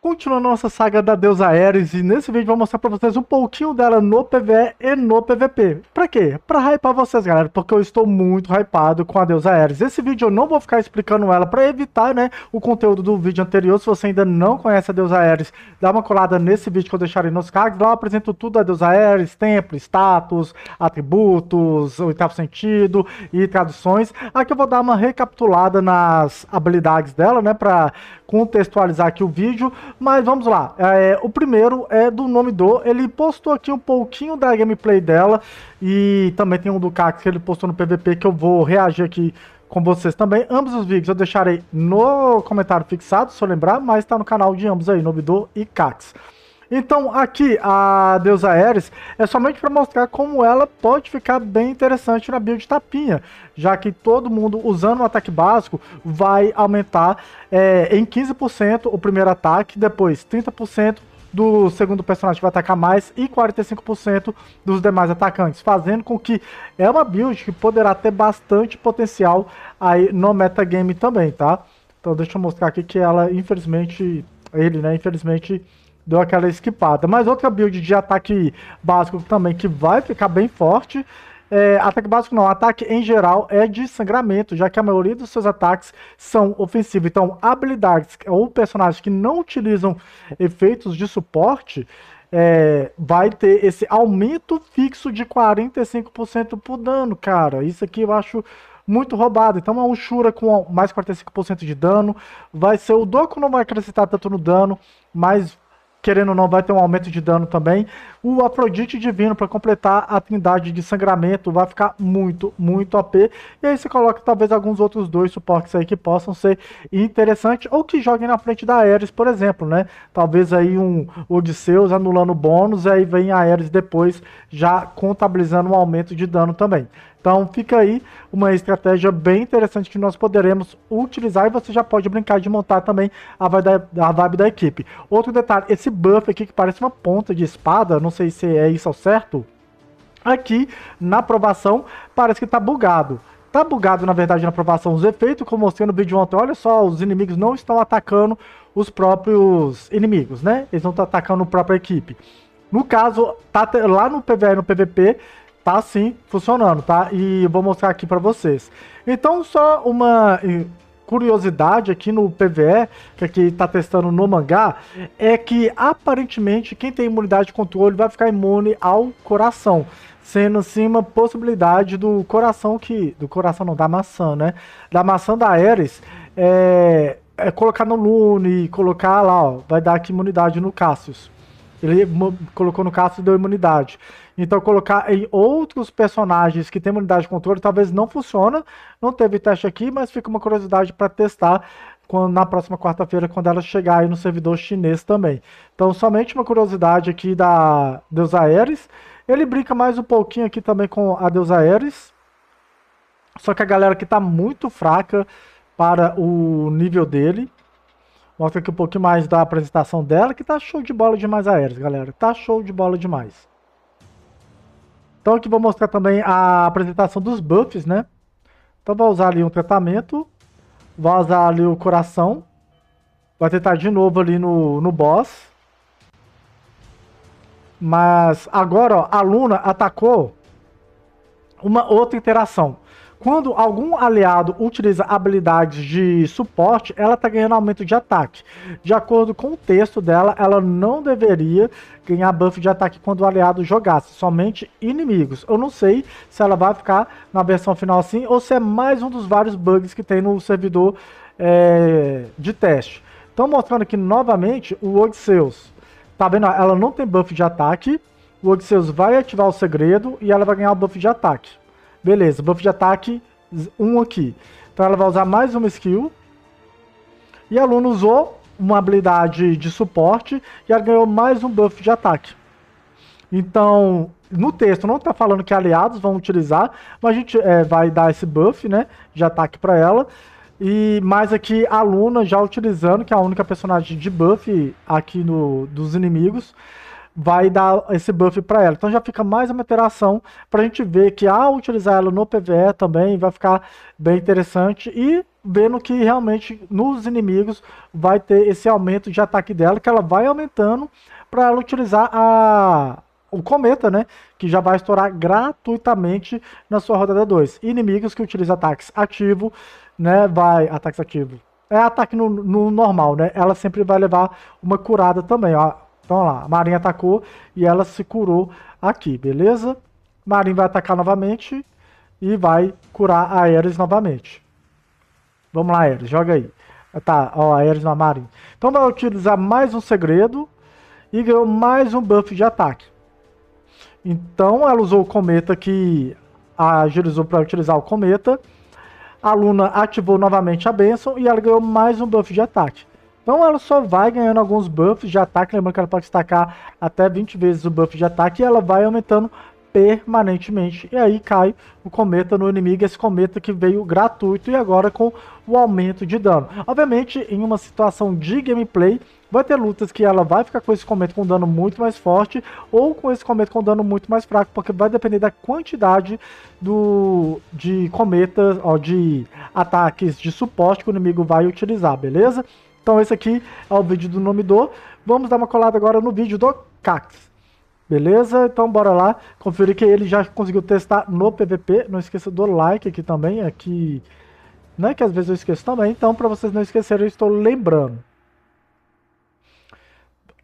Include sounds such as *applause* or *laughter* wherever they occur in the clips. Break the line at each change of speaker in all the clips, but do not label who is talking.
Continuando nossa saga da deusa Ares e nesse vídeo vou mostrar pra vocês um pouquinho dela no PvE e no PvP. Pra quê? Pra hypar vocês, galera, porque eu estou muito hypado com a deusa Ares. Esse vídeo eu não vou ficar explicando ela pra evitar, né, o conteúdo do vídeo anterior. Se você ainda não conhece a deusa Ares, dá uma colada nesse vídeo que eu deixarei nos cards. Lá eu apresento tudo da deusa Ares, templo, status, atributos, oitavo sentido e traduções. Aqui eu vou dar uma recapitulada nas habilidades dela, né, pra contextualizar aqui o vídeo. Mas vamos lá. É, o primeiro é do nome do. Ele postou aqui um pouquinho da gameplay dela. E também tem um do Cax que ele postou no PVP que eu vou reagir aqui com vocês também. Ambos os vídeos eu deixarei no comentário fixado, se eu lembrar, mas está no canal de ambos aí, Nobidô e Cax. Então, aqui, a deusa Ares é somente para mostrar como ela pode ficar bem interessante na build tapinha, já que todo mundo usando o um ataque básico vai aumentar é, em 15% o primeiro ataque, depois 30% do segundo personagem vai atacar mais e 45% dos demais atacantes, fazendo com que é uma build que poderá ter bastante potencial aí no metagame também, tá? Então deixa eu mostrar aqui que ela, infelizmente, ele, né, infelizmente deu aquela esquipada. Mas outra build de ataque básico também que vai ficar bem forte. É, ataque básico não, ataque em geral é de sangramento, já que a maioria dos seus ataques são ofensivos. Então, habilidades ou personagens que não utilizam efeitos de suporte é, vai ter esse aumento fixo de 45% por dano, cara. Isso aqui eu acho muito roubado. Então, a Ushura com mais 45% de dano vai ser o Doku, não vai acrescentar tanto no dano, mas querendo ou não, vai ter um aumento de dano também. O Afrodite Divino, para completar a trindade de sangramento, vai ficar muito, muito AP. E aí você coloca talvez alguns outros dois suportes aí que possam ser interessantes, ou que joguem na frente da Ares, por exemplo, né? Talvez aí um Odisseus anulando bônus, e aí vem a Ares depois já contabilizando um aumento de dano também. Então fica aí uma estratégia bem interessante que nós poderemos utilizar e você já pode brincar de montar também a vibe da, a vibe da equipe. Outro detalhe, esse buff aqui que parece uma ponta de espada, não sei se é isso ao certo, aqui na aprovação parece que está bugado. Tá bugado, na verdade, na aprovação os efeitos, como mostrei no vídeo ontem. Olha só, os inimigos não estão atacando os próprios inimigos, né? Eles não estão atacando a própria equipe. No caso, tá lá no PvE no PvP, tá sim funcionando, tá? E vou mostrar aqui para vocês. Então, só uma eh, curiosidade aqui no PVE, que aqui tá testando no mangá, é que aparentemente quem tem imunidade de controle vai ficar imune ao coração. Sendo assim uma possibilidade do coração que. Do coração não, da maçã, né? Da maçã da Ares é, é colocar no Lune, colocar lá, ó, vai dar aqui imunidade no Cassius. Ele colocou no caso e deu imunidade. Então, colocar em outros personagens que têm imunidade de controle talvez não funciona. Não teve teste aqui, mas fica uma curiosidade para testar quando, na próxima quarta-feira, quando ela chegar aí no servidor chinês também. Então, somente uma curiosidade aqui da Deusa Ares. Ele brinca mais um pouquinho aqui também com a Deusa Ares. Só que a galera aqui está muito fraca para o nível dele. Mostra aqui um pouquinho mais da apresentação dela, que tá show de bola demais aéreos, galera. Tá show de bola demais. Então aqui vou mostrar também a apresentação dos buffs, né? Então vou usar ali um tratamento. vou usar ali o coração. Vai tentar de novo ali no, no boss. Mas agora, ó, a Luna atacou uma outra interação. Quando algum aliado utiliza habilidades de suporte, ela está ganhando aumento de ataque. De acordo com o texto dela, ela não deveria ganhar buff de ataque quando o aliado jogasse, somente inimigos. Eu não sei se ela vai ficar na versão final assim, ou se é mais um dos vários bugs que tem no servidor é, de teste. Então mostrando aqui novamente o Odysseus. Tá vendo? Ela não tem buff de ataque. O Odysseus vai ativar o segredo e ela vai ganhar o buff de ataque. Beleza, buff de ataque, um aqui. Então ela vai usar mais uma skill. E a Luna usou uma habilidade de suporte e ela ganhou mais um buff de ataque. Então, no texto não está falando que aliados vão utilizar, mas a gente é, vai dar esse buff né, de ataque para ela. E mais aqui a Luna já utilizando, que é a única personagem de buff aqui no, dos inimigos vai dar esse buff para ela. Então já fica mais uma iteração para a gente ver que ao ah, utilizar ela no PvE também vai ficar bem interessante e vendo que realmente nos inimigos vai ter esse aumento de ataque dela, que ela vai aumentando para ela utilizar a o cometa, né, que já vai estourar gratuitamente na sua rodada 2. Inimigos que utilizam ataques ativo, né, vai ataques ativo. É ataque no, no normal, né? Ela sempre vai levar uma curada também, ó então, olha lá, a Marin atacou e ela se curou aqui, beleza? Marin vai atacar novamente e vai curar a Ares novamente. Vamos lá, Ares, joga aí. Tá, ó, Ares na Marin. Então vai utilizar mais um segredo e ganhou mais um buff de ataque. Então ela usou o cometa que agilizou para utilizar o cometa. A Luna ativou novamente a Benção e ela ganhou mais um buff de ataque. Então ela só vai ganhando alguns buffs de ataque, tá, lembrando que ela pode destacar até 20 vezes o buff de ataque e ela vai aumentando permanentemente. E aí cai o cometa no inimigo, esse cometa que veio gratuito e agora com o aumento de dano. Obviamente, em uma situação de gameplay, vai ter lutas que ela vai ficar com esse cometa com dano muito mais forte ou com esse cometa com dano muito mais fraco, porque vai depender da quantidade do de cometas, ó, de ataques de suporte que o inimigo vai utilizar, beleza? Então esse aqui é o vídeo do nome do. Vamos dar uma colada agora no vídeo do Cax. Beleza? Então bora lá conferir que ele já conseguiu testar no PVP. Não esqueça do like aqui também, aqui, é né? Que às vezes eu esqueço também. Então para vocês não esquecerem, eu estou lembrando.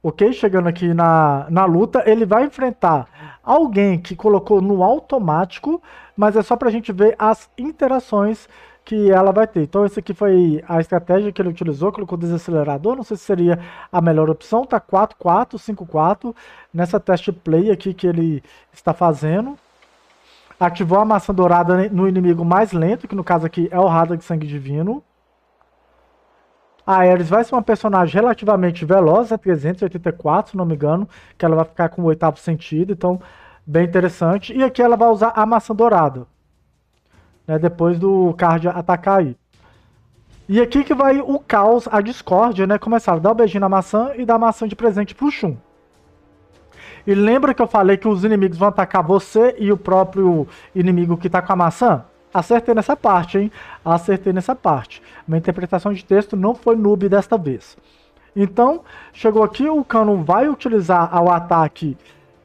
Ok? Chegando aqui na, na luta, ele vai enfrentar alguém que colocou no automático, mas é só para a gente ver as interações que ela vai ter. Então, esse aqui foi a estratégia que ele utilizou, colocou desacelerador, não sei se seria a melhor opção, tá 4-4, 5-4, nessa test play aqui que ele está fazendo. Ativou a maçã dourada no inimigo mais lento, que no caso aqui é o de Sangue Divino. A Ares vai ser uma personagem relativamente veloz, é 384, se não me engano, que ela vai ficar com o oitavo sentido, então bem interessante. E aqui ela vai usar a maçã dourada né, depois do card atacar aí. E aqui que vai o caos, a discórdia, né? Começar a dar o um beijinho na maçã e dar a maçã de presente pro Shun. E lembra que eu falei que os inimigos vão atacar você e o próprio inimigo que tá com a maçã? Acertei nessa parte, hein? Acertei nessa parte. Minha interpretação de texto não foi noob desta vez. Então, chegou aqui, o Cano vai utilizar o ataque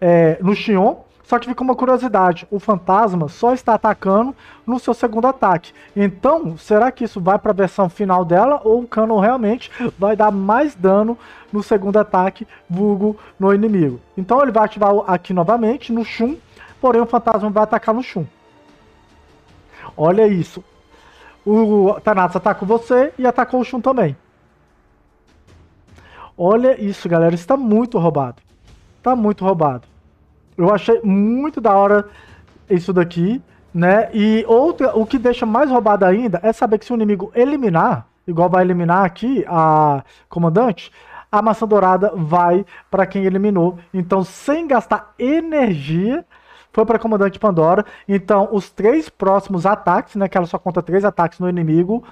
é, no Xion, só que fica uma curiosidade: o fantasma só está atacando no seu segundo ataque. Então, será que isso vai para a versão final dela ou o Canon realmente vai dar mais dano no segundo ataque, vulgo no inimigo? Então, ele vai ativar aqui novamente no Shun, porém o fantasma vai atacar no Shun. Olha isso. O Thanatos atacou tá você e atacou o Shun também. Olha isso, galera. Está muito roubado. Está muito roubado. Eu achei muito da hora isso daqui, né? E outra, o que deixa mais roubado ainda é saber que se o inimigo eliminar, igual vai eliminar aqui a comandante, a maçã dourada vai para quem eliminou. Então, sem gastar energia, foi para comandante Pandora. Então, os três próximos ataques, né, que ela só conta três ataques no inimigo,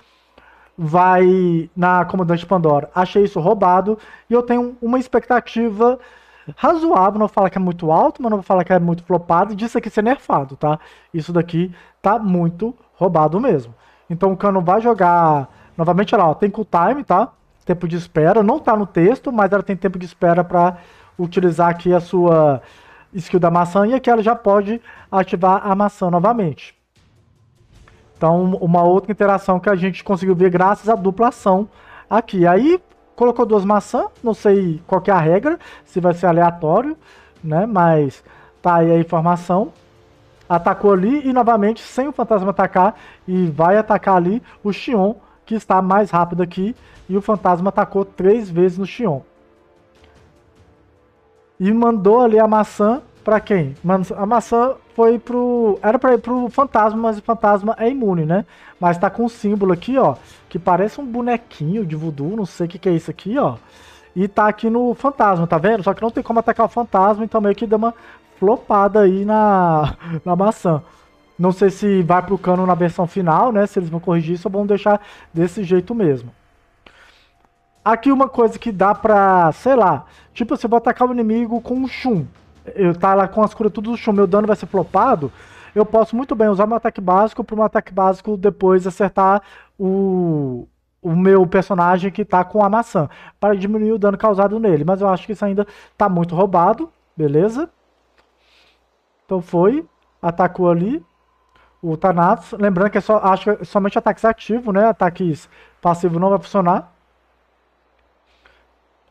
vai na comandante Pandora. Achei isso roubado e eu tenho uma expectativa razoável, não vou falar que é muito alto, mas não vou falar que é muito flopado, disso aqui ser nerfado, tá? Isso daqui tá muito roubado mesmo. Então o Cano vai jogar, novamente, olha lá, ó, tem cool time, tá? Tempo de espera, não tá no texto, mas ela tem tempo de espera para utilizar aqui a sua skill da maçã, e aqui ela já pode ativar a maçã novamente. Então, uma outra interação que a gente conseguiu ver graças à dupla ação aqui. Aí, colocou duas maçãs, não sei qual é a regra, se vai ser aleatório, né? Mas tá aí a informação. Atacou ali e novamente, sem o fantasma atacar, e vai atacar ali o Xion, que está mais rápido aqui, e o fantasma atacou três vezes no Xion. E mandou ali a maçã Pra quem? a maçã foi pro. Era pra ir pro fantasma, mas o fantasma é imune, né? Mas tá com um símbolo aqui, ó. Que parece um bonequinho de voodoo, não sei o que, que é isso aqui, ó. E tá aqui no fantasma, tá vendo? Só que não tem como atacar o fantasma, então meio que deu uma flopada aí na, *laughs* na maçã. Não sei se vai pro cano na versão final, né? Se eles vão corrigir isso ou vão deixar desse jeito mesmo. Aqui uma coisa que dá pra, sei lá, tipo, você vai atacar o inimigo com um chum eu tá lá com as curas tudo no chão, meu dano vai ser flopado, eu posso muito bem usar meu ataque básico para um ataque básico depois acertar o, o meu personagem que tá com a maçã, para diminuir o dano causado nele. Mas eu acho que isso ainda tá muito roubado, beleza? Então foi, atacou ali o Thanatos. Lembrando que é só, acho, é somente ataques ativos, né? Ataques passivos não vai funcionar.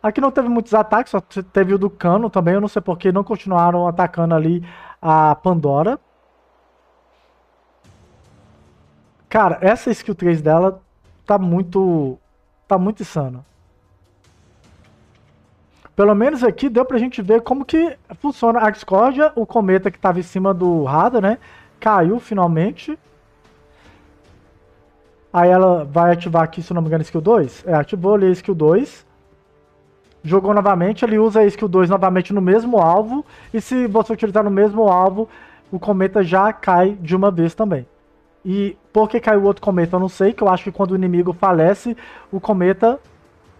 Aqui não teve muitos ataques, só teve o do Cano também. Eu não sei porque não continuaram atacando ali a Pandora. Cara, essa skill 3 dela tá muito. tá muito insana. Pelo menos aqui deu pra gente ver como que funciona a discórdia. O cometa que tava em cima do radar, né? Caiu finalmente. Aí ela vai ativar aqui, se não me engano, skill 2. É, ativou ali a skill 2 jogou novamente, ele usa a skill 2 novamente no mesmo alvo, e se você utilizar no mesmo alvo, o cometa já cai de uma vez também. E por que caiu o outro cometa, eu não sei, que eu acho que quando o inimigo falece, o cometa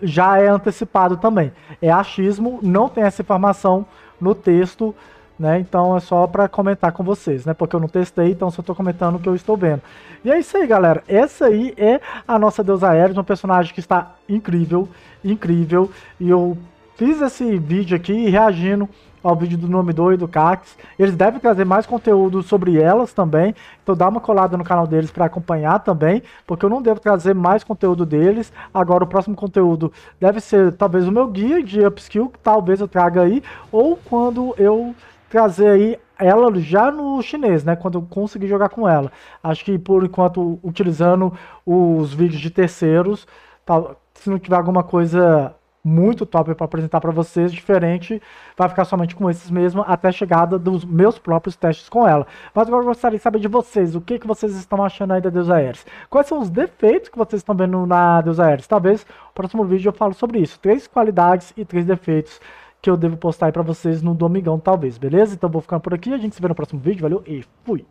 já é antecipado também. É achismo, não tem essa informação no texto né? Então é só para comentar com vocês, né? Porque eu não testei, então só estou comentando o que eu estou vendo. E é isso aí, galera. Essa aí é a nossa deusa Ares, um personagem que está incrível, incrível. E eu fiz esse vídeo aqui reagindo ao vídeo do Nome do e do Cax. Eles devem trazer mais conteúdo sobre elas também. Então dá uma colada no canal deles para acompanhar também, porque eu não devo trazer mais conteúdo deles. Agora o próximo conteúdo deve ser talvez o meu guia de upskill, que talvez eu traga aí, ou quando eu trazer aí ela já no chinês, né? Quando eu conseguir jogar com ela. Acho que por enquanto, utilizando os vídeos de terceiros, tá, se não tiver alguma coisa muito top para apresentar para vocês, diferente, vai ficar somente com esses mesmo até a chegada dos meus próprios testes com ela. Mas agora eu gostaria de saber de vocês, o que, que vocês estão achando aí da Deus Aéreos? Quais são os defeitos que vocês estão vendo na Deus Aéreos? Talvez no próximo vídeo eu falo sobre isso, três qualidades e três defeitos que eu devo postar aí pra vocês no domingão, talvez, beleza? Então vou ficar por aqui, a gente se vê no próximo vídeo, valeu e fui!